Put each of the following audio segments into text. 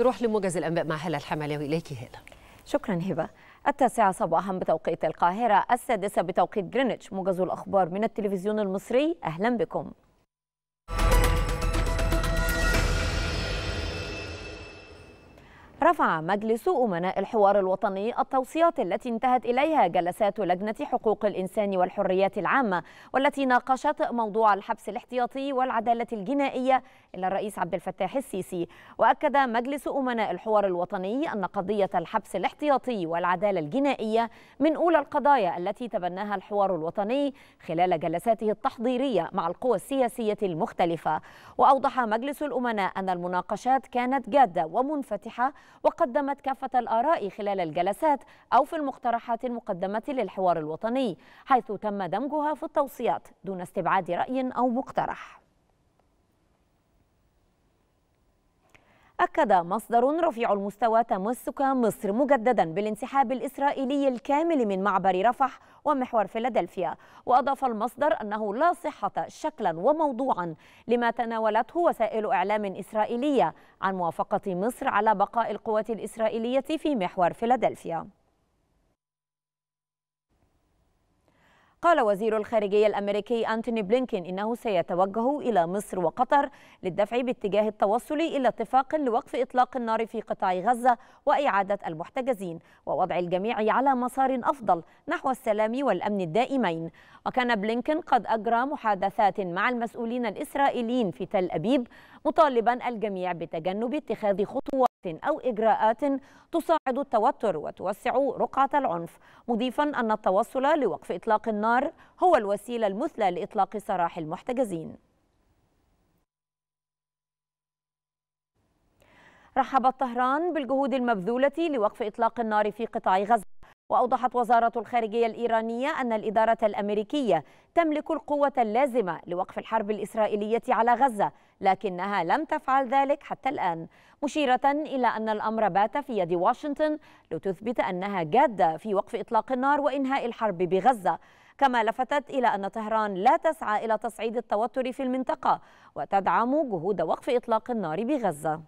نروح لموجز الأنباء مع هلا الحملاوي إليك هلا شكرا هبة التاسعة صباحا بتوقيت القاهرة السادسة بتوقيت جرينتش موجز الأخبار من التلفزيون المصري أهلا بكم رفع مجلس أمناء الحوار الوطني التوصيات التي انتهت إليها جلسات لجنة حقوق الإنسان والحريات العامة والتي ناقشت موضوع الحبس الاحتياطي والعدالة الجنائية إلى الرئيس عبد الفتاح السيسي وأكد مجلس أمناء الحوار الوطني أن قضية الحبس الاحتياطي والعدالة الجنائية من أولى القضايا التي تبناها الحوار الوطني خلال جلساته التحضيرية مع القوى السياسية المختلفة وأوضح مجلس الأمناء أن المناقشات كانت جادة ومنفتحة وقدمت كافة الآراء خلال الجلسات أو في المقترحات المقدمة للحوار الوطني حيث تم دمجها في التوصيات دون استبعاد رأي أو مقترح أكد مصدر رفيع المستوى تمسك مصر مجددا بالانسحاب الإسرائيلي الكامل من معبر رفح ومحور فيلادلفيا وأضاف المصدر أنه لا صحة شكلا وموضوعا لما تناولته وسائل إعلام إسرائيلية عن موافقة مصر على بقاء القوات الإسرائيلية في محور فيلادلفيا قال وزير الخارجية الأمريكي أنتوني بلينكين إنه سيتوجه إلى مصر وقطر للدفع باتجاه التوصل إلى اتفاق لوقف إطلاق النار في قطاع غزة وإعادة المحتجزين ووضع الجميع على مسار أفضل نحو السلام والأمن الدائمين وكان بلينكين قد أجرى محادثات مع المسؤولين الإسرائيليين في تل أبيب مطالبا الجميع بتجنب اتخاذ خطوات أو إجراءات تصاعد التوتر وتوسع رقعة العنف مضيفا أن التوصل لوقف إطلاق النار هو الوسيلة المثلى لإطلاق سراح المحتجزين رحبت طهران بالجهود المبذولة لوقف إطلاق النار في قطاع غزة وأوضحت وزارة الخارجية الإيرانية أن الإدارة الأمريكية تملك القوة اللازمة لوقف الحرب الإسرائيلية على غزة لكنها لم تفعل ذلك حتى الآن مشيرة إلى أن الأمر بات في يد واشنطن لتثبت أنها جادة في وقف إطلاق النار وإنهاء الحرب بغزة كما لفتت إلى أن طهران لا تسعى إلى تصعيد التوتر في المنطقة وتدعم جهود وقف إطلاق النار بغزة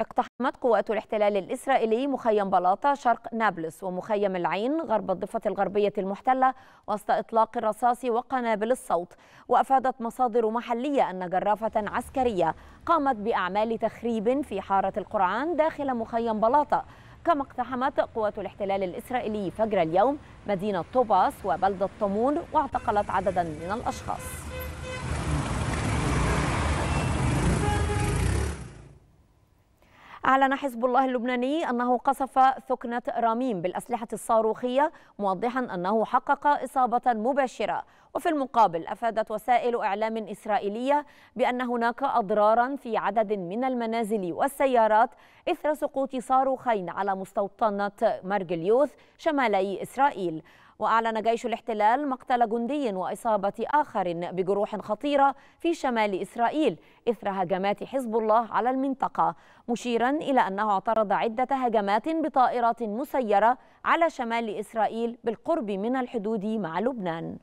اقتحمت قوات الاحتلال الإسرائيلي مخيم بلاطة شرق نابلس ومخيم العين غرب الضفة الغربية المحتلة وسط إطلاق الرصاص وقنابل الصوت وأفادت مصادر محلية أن جرافة عسكرية قامت بأعمال تخريب في حارة القرعان داخل مخيم بلاطة كما اقتحمت قوات الاحتلال الإسرائيلي فجر اليوم مدينة طوباس وبلدة طمون واعتقلت عددا من الأشخاص أعلن حزب الله اللبناني أنه قصف ثكنة راميم بالأسلحة الصاروخية موضحا أنه حقق إصابة مباشرة وفي المقابل أفادت وسائل إعلام إسرائيلية بأن هناك أضرارا في عدد من المنازل والسيارات إثر سقوط صاروخين على مستوطنة مرجليوث شمالي إسرائيل وأعلن جيش الاحتلال مقتل جندي وإصابة آخر بجروح خطيرة في شمال إسرائيل إثر هجمات حزب الله على المنطقة مشيرا إلى أنه اعترض عدة هجمات بطائرات مسيرة على شمال إسرائيل بالقرب من الحدود مع لبنان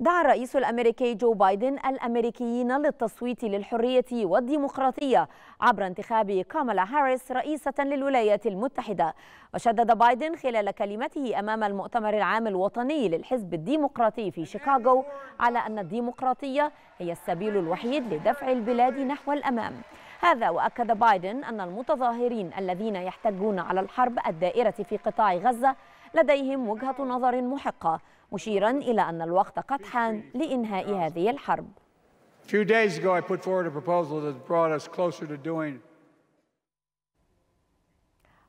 دعا الرئيس الامريكي جو بايدن الامريكيين للتصويت للحريه والديمقراطيه عبر انتخاب كامالا هاريس رئيسه للولايات المتحده وشدد بايدن خلال كلمته امام المؤتمر العام الوطني للحزب الديمقراطي في شيكاغو على ان الديمقراطيه هي السبيل الوحيد لدفع البلاد نحو الامام هذا واكد بايدن ان المتظاهرين الذين يحتجون على الحرب الدائره في قطاع غزه لديهم وجهه نظر محقه مشيرا إلى أن الوقت قد حان لإنهاء هذه الحرب.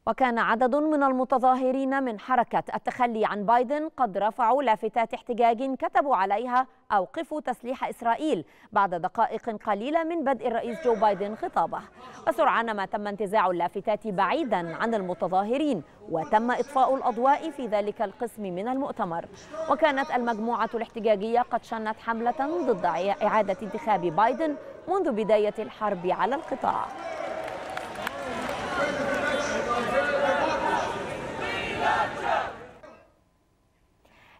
وكان عدد من المتظاهرين من حركة التخلي عن بايدن قد رفعوا لافتات احتجاج كتبوا عليها أوقفوا تسليح إسرائيل بعد دقائق قليلة من بدء الرئيس جو بايدن خطابه وسرعان ما تم انتزاع اللافتات بعيدا عن المتظاهرين وتم إطفاء الأضواء في ذلك القسم من المؤتمر وكانت المجموعة الاحتجاجية قد شنت حملة ضد إعادة انتخاب بايدن منذ بداية الحرب على القطاع